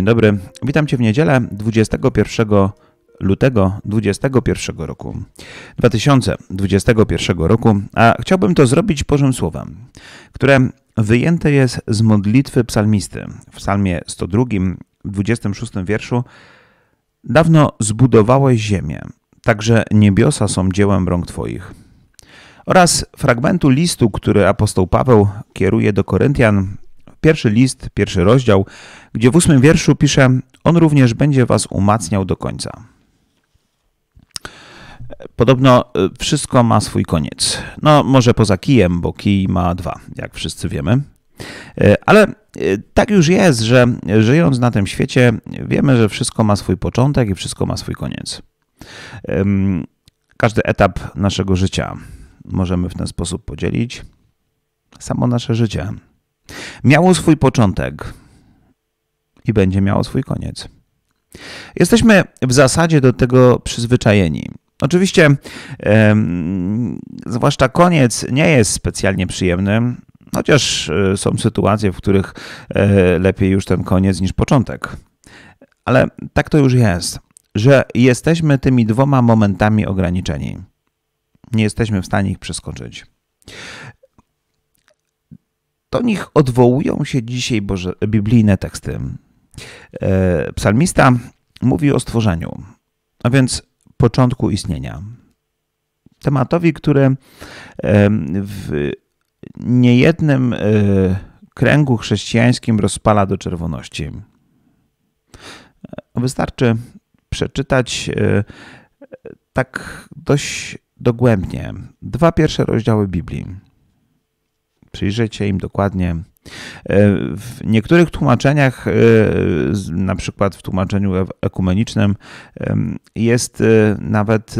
dzień dobry. Witam Cię w niedzielę 21 lutego 2021 roku. 2021 roku, a chciałbym to zrobić Bożym Słowem, które wyjęte jest z modlitwy psalmisty w psalmie 102, 26 wierszu. Dawno zbudowałeś ziemię, także niebiosa są dziełem rąk Twoich. Oraz fragmentu listu, który apostoł Paweł kieruje do Koryntian Pierwszy list, pierwszy rozdział, gdzie w ósmym wierszu pisze: On również będzie was umacniał do końca. Podobno y, wszystko ma swój koniec. No, może poza kijem, bo kij ma dwa, jak wszyscy wiemy. Y, ale y, tak już jest, że żyjąc na tym świecie, wiemy, że wszystko ma swój początek i wszystko ma swój koniec. Każdy etap naszego życia możemy w ten sposób podzielić. Samo nasze życie miało swój początek i będzie miało swój koniec. Jesteśmy w zasadzie do tego przyzwyczajeni. Oczywiście, zwłaszcza koniec nie jest specjalnie przyjemny, chociaż e, są sytuacje, w których e, lepiej już ten koniec niż początek. Ale tak to już jest, że jesteśmy tymi dwoma momentami ograniczeni. Nie jesteśmy w stanie ich przeskoczyć do nich odwołują się dzisiaj Boże, biblijne teksty. E, psalmista mówi o stworzeniu, a więc początku istnienia. Tematowi, który w niejednym e, kręgu chrześcijańskim rozpala do czerwoności. E, wystarczy przeczytać tak dość dogłębnie dwa pierwsze rozdziały Biblii Przyjrzeć się im dokładnie. E, w niektórych tłumaczeniach, e, na przykład w tłumaczeniu e, ekumenicznym, jest nawet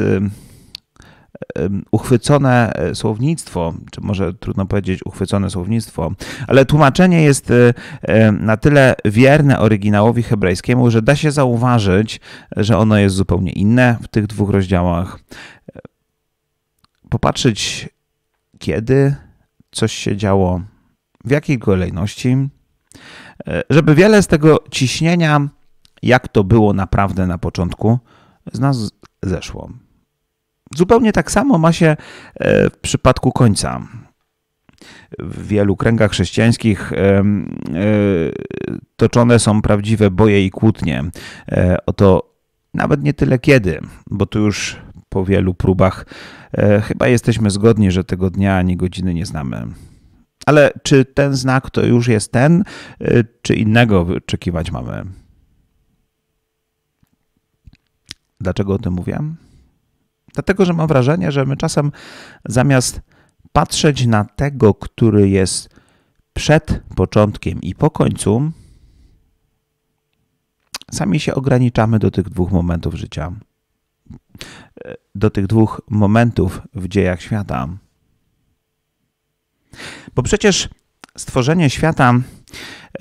uchwycone słownictwo, czy może trudno powiedzieć uchwycone słownictwo, ale tłumaczenie jest na tyle wierne oryginałowi hebrajskiemu, że da się zauważyć, że ono jest zupełnie inne w tych dwóch rozdziałach. Popatrzeć, kiedy coś się działo, w jakiej kolejności, e, żeby wiele z tego ciśnienia, jak to było naprawdę na początku, z nas zeszło. Zupełnie tak samo ma się e, w przypadku końca. W wielu kręgach chrześcijańskich e, toczone są prawdziwe boje i kłótnie. Oto nawet nie tyle kiedy, bo tu już po wielu próbach. E, chyba jesteśmy zgodni, że tego dnia ani godziny nie znamy. Ale czy ten znak to już jest ten, e, czy innego oczekiwać mamy? Dlaczego o tym mówię? Dlatego, że mam wrażenie, że my czasem zamiast patrzeć na tego, który jest przed początkiem i po końcu, sami się ograniczamy do tych dwóch momentów życia do tych dwóch momentów w dziejach świata. Bo przecież stworzenie świata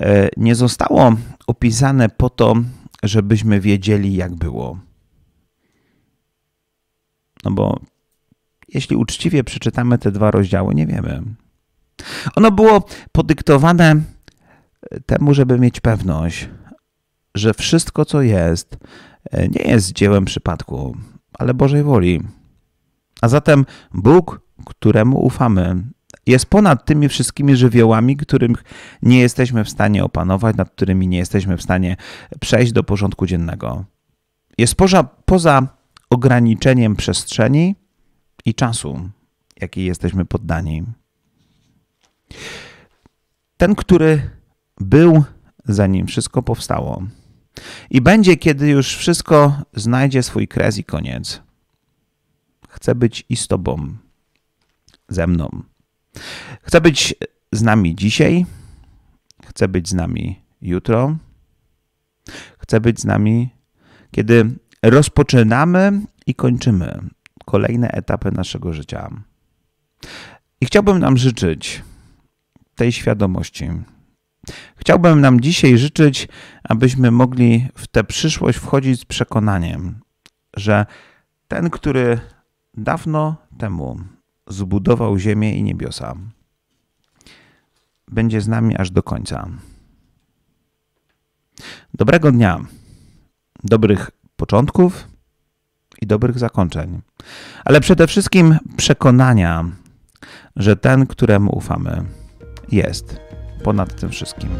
e, nie zostało opisane po to, żebyśmy wiedzieli, jak było. No bo jeśli uczciwie przeczytamy te dwa rozdziały, nie wiemy. Ono było podyktowane temu, żeby mieć pewność, że wszystko, co jest, e, nie jest dziełem przypadku, ale Bożej woli. A zatem Bóg, któremu ufamy, jest ponad tymi wszystkimi żywiołami, których nie jesteśmy w stanie opanować, nad którymi nie jesteśmy w stanie przejść do porządku dziennego. Jest poza, poza ograniczeniem przestrzeni i czasu, jaki jesteśmy poddani. Ten, który był, zanim wszystko powstało. I będzie, kiedy już wszystko znajdzie swój kres i koniec. Chcę być i z Tobą, ze mną. Chcę być z nami dzisiaj, chcę być z nami jutro, chcę być z nami, kiedy rozpoczynamy i kończymy kolejne etapy naszego życia. I chciałbym nam życzyć tej świadomości, Chciałbym nam dzisiaj życzyć, abyśmy mogli w tę przyszłość wchodzić z przekonaniem, że ten, który dawno temu zbudował ziemię i niebiosa, będzie z nami aż do końca. Dobrego dnia, dobrych początków i dobrych zakończeń, ale przede wszystkim przekonania, że ten, któremu ufamy, jest ponad tym wszystkim.